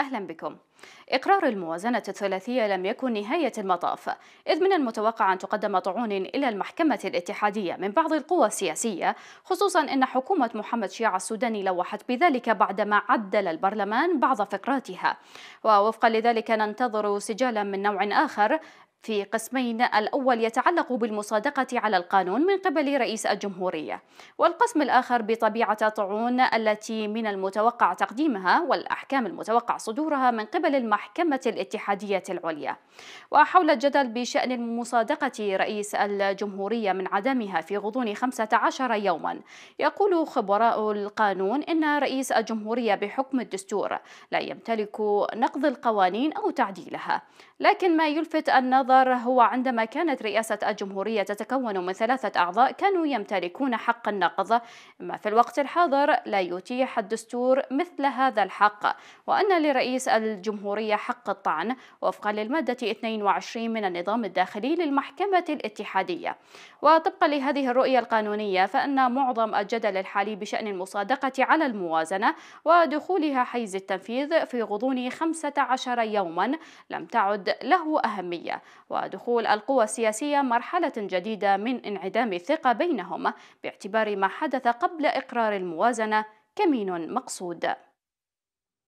أهلا بكم إقرار الموازنة الثلاثية لم يكن نهاية المطاف إذ من المتوقع أن تقدم طعون إلى المحكمة الاتحادية من بعض القوى السياسية خصوصا أن حكومة محمد شيع السوداني لوحت بذلك بعدما عدل البرلمان بعض فقراتها ووفقا لذلك ننتظر سجالا من نوع آخر في قسمين الأول يتعلق بالمصادقة على القانون من قبل رئيس الجمهورية والقسم الآخر بطبيعة طعون التي من المتوقع تقديمها والأحكام المتوقع صدورها من قبل المحكمة الاتحادية العليا وحول الجدل بشأن مصادقة رئيس الجمهورية من عدمها في غضون 15 يوما يقول خبراء القانون إن رئيس الجمهورية بحكم الدستور لا يمتلك نقض القوانين أو تعديلها لكن ما يلفت النظر النظر هو عندما كانت رئاسة الجمهورية تتكون من ثلاثة أعضاء كانوا يمتلكون حق النقض ما في الوقت الحاضر لا يتيح الدستور مثل هذا الحق وأن لرئيس الجمهورية حق الطعن وفقا للمادة 22 من النظام الداخلي للمحكمة الاتحادية وطبقا لهذه الرؤية القانونية فإن معظم الجدل الحالي بشأن المصادقة على الموازنة ودخولها حيز التنفيذ في غضون 15 يوما لم تعد له أهمية ودخول القوى السياسية مرحلة جديدة من انعدام الثقة بينهم باعتبار ما حدث قبل إقرار الموازنة كمين مقصود